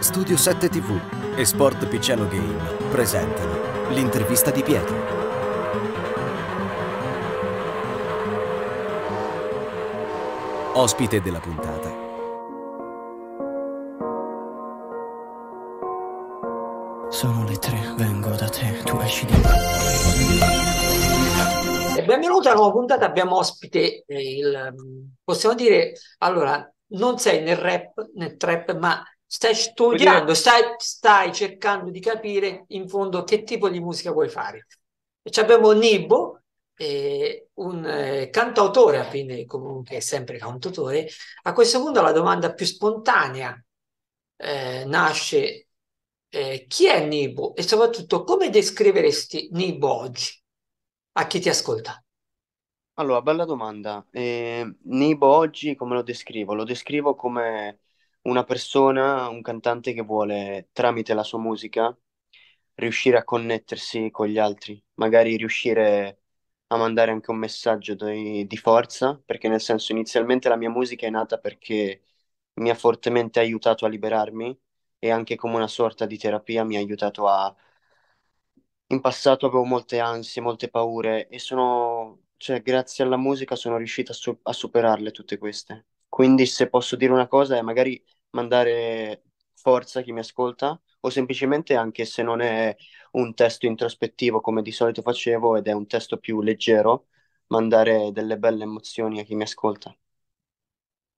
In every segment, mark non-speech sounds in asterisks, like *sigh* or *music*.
Studio 7 TV e Sport Picciano Game presentano l'intervista di Pietro. Ospite della puntata. Sono le tre, vengo da te, tu esci di me. Benvenuta alla nuova puntata, abbiamo ospite eh, il... possiamo dire, allora, non sei nel rap, nel trap, ma Stai studiando, stai, stai, cercando di capire in fondo che tipo di musica vuoi fare. E abbiamo Nibbo, eh, un eh, cantautore, alla comunque è sempre cantautore. A questo punto la domanda più spontanea eh, nasce eh, chi è Nibo e soprattutto come descriveresti Nibo oggi a chi ti ascolta? Allora, bella domanda. Eh, Nibo oggi come lo descrivo? Lo descrivo come una persona, un cantante che vuole tramite la sua musica riuscire a connettersi con gli altri, magari riuscire a mandare anche un messaggio di, di forza, perché nel senso inizialmente la mia musica è nata perché mi ha fortemente aiutato a liberarmi e anche come una sorta di terapia mi ha aiutato a... In passato avevo molte ansie, molte paure e sono, cioè grazie alla musica sono riuscito a, su- a superarle tutte queste. Quindi se posso dire una cosa è magari mandare forza a chi mi ascolta o semplicemente anche se non è un testo introspettivo come di solito facevo ed è un testo più leggero, mandare delle belle emozioni a chi mi ascolta.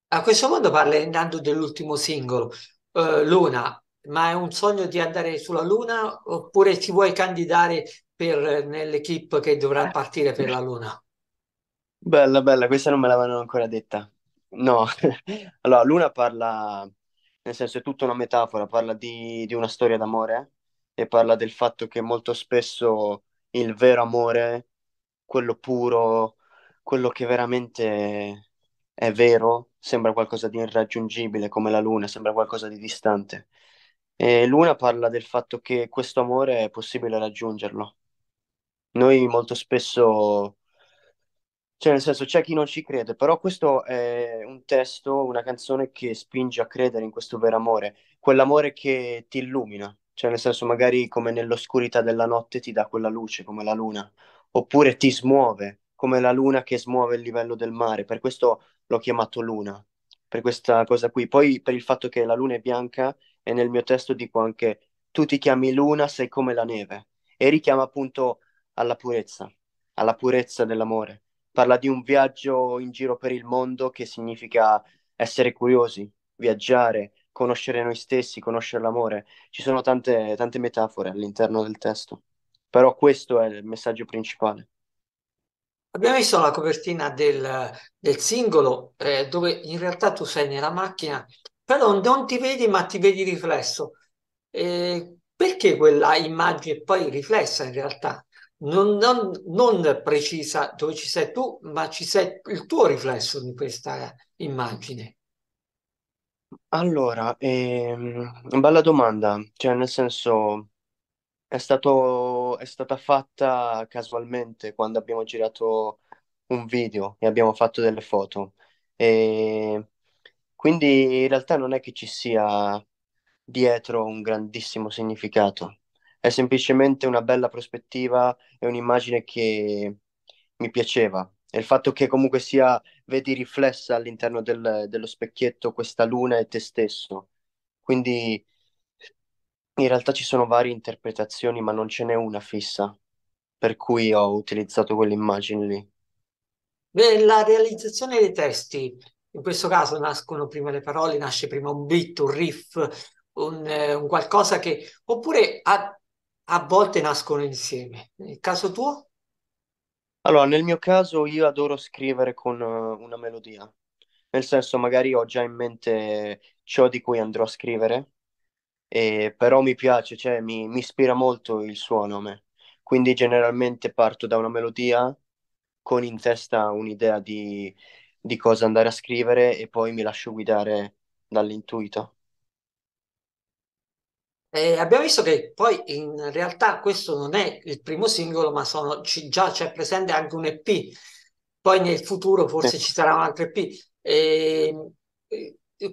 A questo punto parlando dell'ultimo singolo, uh, Luna, ma è un sogno di andare sulla Luna oppure ti vuoi candidare per, nell'equipe che dovrà partire per la Luna? Bella, bella, questa non me l'avevano ancora detta. No, *laughs* allora Luna parla nel senso è tutta una metafora, parla di, di una storia d'amore e parla del fatto che molto spesso il vero amore, quello puro, quello che veramente è vero, sembra qualcosa di irraggiungibile come la luna, sembra qualcosa di distante. E Luna parla del fatto che questo amore è possibile raggiungerlo. Noi molto spesso cioè, nel senso, c'è chi non ci crede, però questo è un testo, una canzone che spinge a credere in questo vero amore, quell'amore che ti illumina, cioè nel senso magari come nell'oscurità della notte ti dà quella luce, come la luna, oppure ti smuove, come la luna che smuove il livello del mare, per questo l'ho chiamato luna, per questa cosa qui. Poi per il fatto che la luna è bianca e nel mio testo dico anche tu ti chiami luna, sei come la neve, e richiama appunto alla purezza, alla purezza dell'amore parla di un viaggio in giro per il mondo che significa essere curiosi, viaggiare, conoscere noi stessi, conoscere l'amore. Ci sono tante, tante metafore all'interno del testo, però questo è il messaggio principale. Abbiamo visto la copertina del, del singolo, eh, dove in realtà tu sei nella macchina, però non ti vedi, ma ti vedi riflesso. Eh, perché quella immagine poi riflessa in realtà? non, non, non precisa dove ci sei tu, ma ci sei il tuo riflesso in questa immagine. Allora, ehm, bella domanda, cioè nel senso è stato, è stata fatta casualmente quando abbiamo girato un video e abbiamo fatto delle foto e quindi in realtà non è che ci sia dietro un grandissimo significato è semplicemente una bella prospettiva e un'immagine che mi piaceva. E il fatto che comunque sia, vedi riflessa all'interno del, dello specchietto questa luna e te stesso. Quindi in realtà ci sono varie interpretazioni, ma non ce n'è una fissa, per cui ho utilizzato quell'immagine lì. Beh, la realizzazione dei testi, in questo caso nascono prima le parole, nasce prima un beat, un riff, un, eh, un qualcosa che... oppure ha a volte nascono insieme. Nel caso tuo? Allora, nel mio caso io adoro scrivere con eh, una melodia, nel senso magari ho già in mente ciò di cui andrò a scrivere, e, però mi piace, cioè mi, mi ispira molto il suono a me, quindi generalmente parto da una melodia con in testa un'idea di, di cosa andare a scrivere e poi mi lascio guidare dall'intuito. Eh, abbiamo visto che poi in realtà questo non è il primo singolo, ma sono, c- già c'è presente anche un EP. Poi nel futuro forse ci sarà un altro EP. Eh,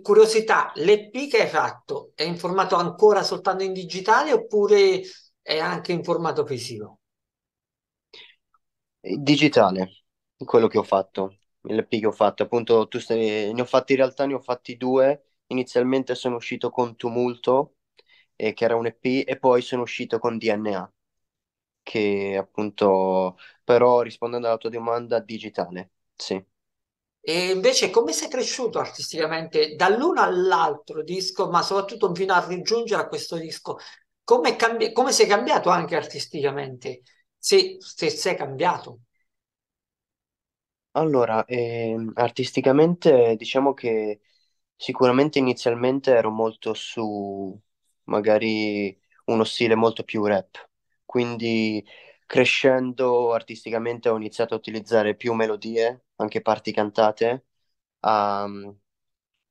curiosità, l'EP che hai fatto è in formato ancora soltanto in digitale oppure è anche in formato fisico? Digitale, quello che ho fatto, l'EP che ho fatto. Appunto, tu stai, ne ho fatti in realtà, ne ho fatti due. Inizialmente sono uscito con Tumulto, eh, che era un EP, e poi sono uscito con DNA, che appunto, però rispondendo alla tua domanda, digitale, sì. E invece come sei cresciuto artisticamente dall'uno all'altro disco, ma soprattutto fino a raggiungere a questo disco? Come, cambi- come sei cambiato anche artisticamente? Se, se sei cambiato? Allora, ehm, artisticamente diciamo che sicuramente inizialmente ero molto su, magari uno stile molto più rap. Quindi crescendo artisticamente ho iniziato a utilizzare più melodie, anche parti cantate, a,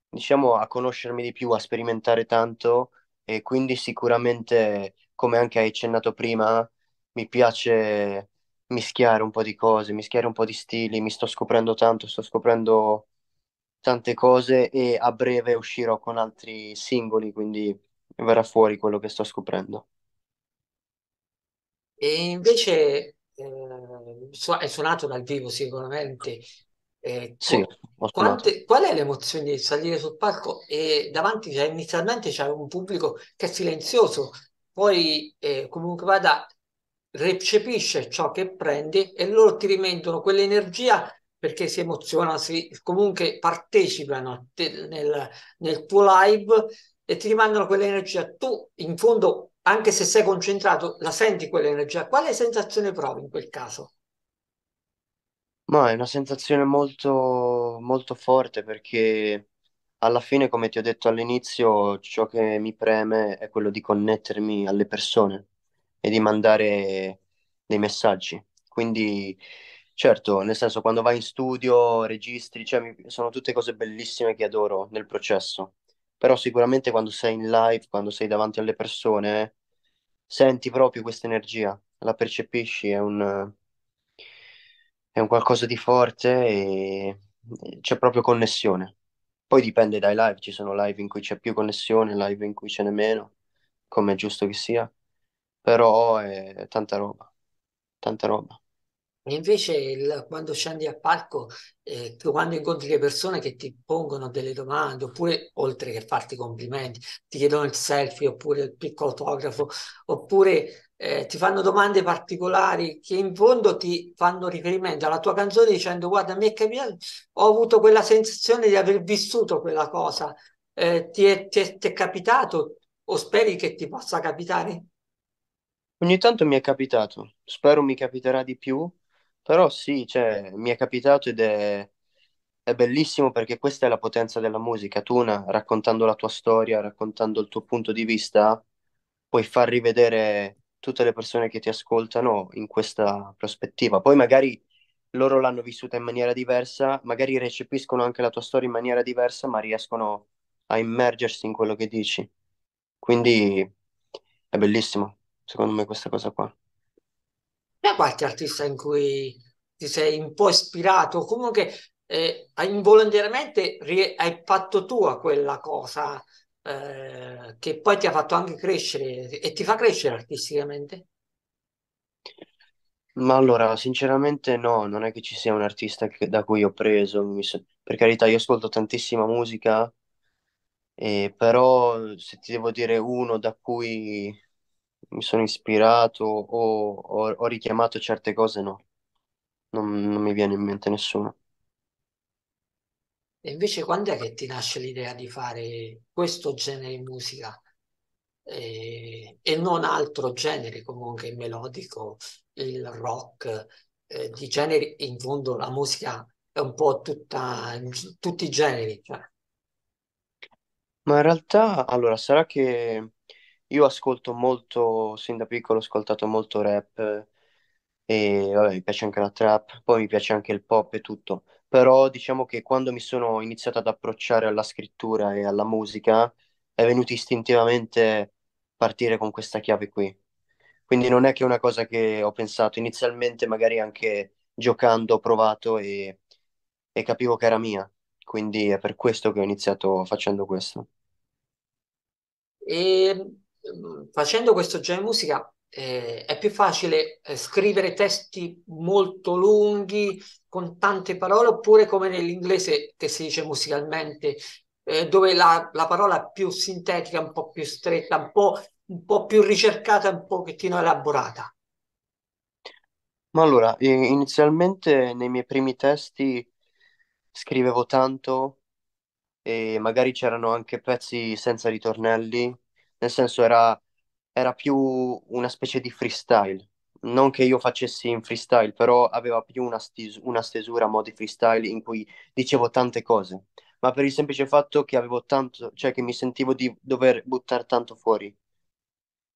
diciamo, a conoscermi di più, a sperimentare tanto e quindi sicuramente, come anche hai accennato prima, mi piace mischiare un po' di cose, mischiare un po' di stili, mi sto scoprendo tanto, sto scoprendo tante cose e a breve uscirò con altri singoli, quindi verrà fuori quello che sto scoprendo. E invece eh, su- hai suonato dal vivo sicuramente. Eh, Sì, qu- quante- qual è l'emozione di salire sul palco? E davanti c'è inizialmente c'è un pubblico che è silenzioso, poi eh, comunque vada, recepisce ciò che prendi e loro ti rimettono quell'energia perché si emozionano, si- comunque partecipano te- nel, nel tuo live e ti rimandano quell'energia. Tu, in fondo, anche se sei concentrato, la senti quell'energia. Quale sensazione provi in quel caso? Ma è una sensazione molto, molto forte perché alla fine, come ti ho detto all'inizio, ciò che mi preme è quello di connettermi alle persone e di mandare dei messaggi. Quindi, certo, nel senso, quando vai in studio, registri, cioè, sono tutte cose bellissime che adoro nel processo però sicuramente quando sei in live, quando sei davanti alle persone, senti proprio questa energia, la percepisci, è un, è un qualcosa di forte e c'è proprio connessione. Poi dipende dai live, ci sono live in cui c'è più connessione, live in cui ce n'è meno, come è giusto che sia, però è tanta roba, tanta roba invece il, quando scendi a palco, eh, quando incontri le persone che ti pongono delle domande, oppure oltre che farti complimenti, ti chiedono il selfie oppure il piccolo autografo, oppure eh, ti fanno domande particolari che in fondo ti fanno riferimento alla tua canzone dicendo guarda mi è capitato, ho avuto quella sensazione di aver vissuto quella cosa, eh, ti, è, ti, è, ti è capitato o speri che ti possa capitare? Ogni tanto mi è capitato, spero mi capiterà di più però sì, cioè, mi è capitato ed è, è bellissimo perché questa è la potenza della musica. Tu, una, raccontando la tua storia, raccontando il tuo punto di vista, puoi far rivedere tutte le persone che ti ascoltano in questa prospettiva. Poi magari loro l'hanno vissuta in maniera diversa, magari recepiscono anche la tua storia in maniera diversa, ma riescono a immergersi in quello che dici. Quindi è bellissimo, secondo me, questa cosa qua. C'è qualche artista in cui ti sei un po' ispirato, comunque eh, involontariamente hai fatto tua quella cosa eh, che poi ti ha fatto anche crescere e ti fa crescere artisticamente? Ma allora, sinceramente no, non è che ci sia un artista che- da cui ho preso, mi se- per carità io ascolto tantissima musica, eh, però se ti devo dire uno da cui mi sono ispirato o ho, ho richiamato certe cose, no, non, non mi viene in mente nessuno. E invece quando è che ti nasce l'idea di fare questo genere di musica eh, e non altro genere comunque il melodico, il rock, eh, di generi in fondo la musica è un po' tutta, tutti i generi. Cioè. Ma in realtà, allora, sarà che io ascolto molto, sin da piccolo ho ascoltato molto rap e vabbè, mi piace anche la trap, poi mi piace anche il pop e tutto, però diciamo che quando mi sono iniziato ad approcciare alla scrittura e alla musica è venuto istintivamente partire con questa chiave qui. Quindi non è che è una cosa che ho pensato inizialmente, magari anche giocando, ho provato e, e capivo che era mia. Quindi è per questo che ho iniziato facendo questo. E ehm, facendo questo genere di musica eh, è più facile eh, scrivere testi molto lunghi con tante parole oppure come nell'inglese che si dice musicalmente eh, dove la, la parola è più sintetica, un po' più stretta, un po', un po' più ricercata, un pochettino elaborata. Ma allora, inizialmente nei miei primi testi scrivevo tanto e magari c'erano anche pezzi senza ritornelli nel senso era, era più una specie di freestyle. Non che io facessi in freestyle, però aveva più una, stis- una stesura a mo' di freestyle in cui dicevo tante cose, ma per il semplice fatto che avevo tanto, cioè che mi sentivo di dover buttare tanto fuori.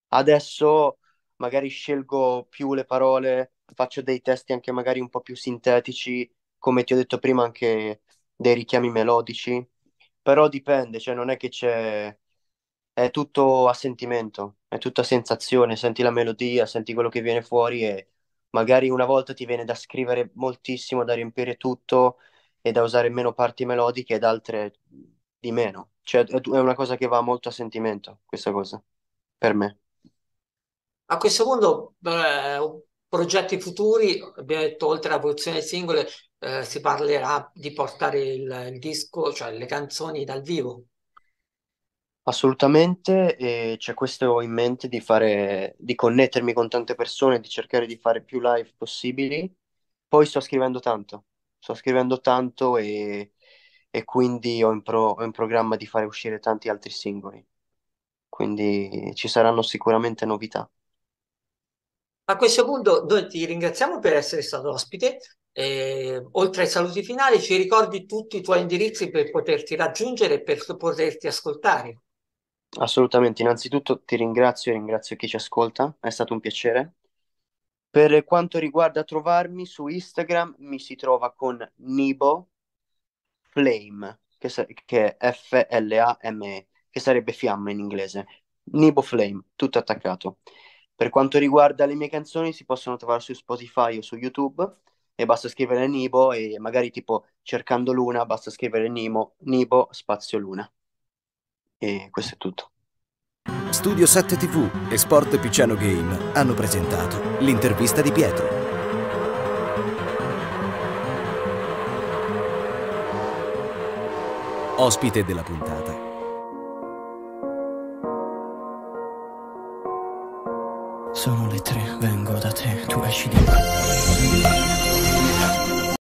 Adesso magari scelgo più le parole, faccio dei testi anche magari un po' più sintetici, come ti ho detto prima, anche dei richiami melodici, però dipende, cioè non è che c'è è tutto a sentimento, è tutto a sensazione, senti la melodia, senti quello che viene fuori e magari una volta ti viene da scrivere moltissimo, da riempire tutto e da usare meno parti melodiche ed altre di meno. Cioè è una cosa che va molto a sentimento, questa cosa, per me. A questo punto, eh, progetti futuri, abbiamo detto oltre alla produzione singole, eh, si parlerà di portare il, il disco, cioè le canzoni dal vivo. Assolutamente, e c'è questo in mente di fare, di connettermi con tante persone, di cercare di fare più live possibili. Poi sto scrivendo tanto, sto scrivendo tanto e, e quindi ho in, pro- ho in programma di fare uscire tanti altri singoli. Quindi ci saranno sicuramente novità. A questo punto noi ti ringraziamo per essere stato ospite. Eh, oltre ai saluti finali, ci ricordi tutti i tuoi indirizzi per poterti raggiungere e per poterti ascoltare. Assolutamente, innanzitutto ti ringrazio e ringrazio chi ci ascolta, è stato un piacere. Per quanto riguarda trovarmi su Instagram, mi si trova con Nibo Flame, che, sa- che è F-L-A-M-E, che sarebbe fiamma in inglese. Nibo Flame, tutto attaccato. Per quanto riguarda le mie canzoni, si possono trovare su Spotify o su YouTube e basta scrivere Nibo e magari tipo cercando Luna, basta scrivere Nimo, Nibo spazio Luna. E questo è tutto. Studio 7 TV e Sport Picciano Game hanno presentato l'intervista di Pietro. Ospite della puntata. Sono le tre, vengo da te, tu esci di me.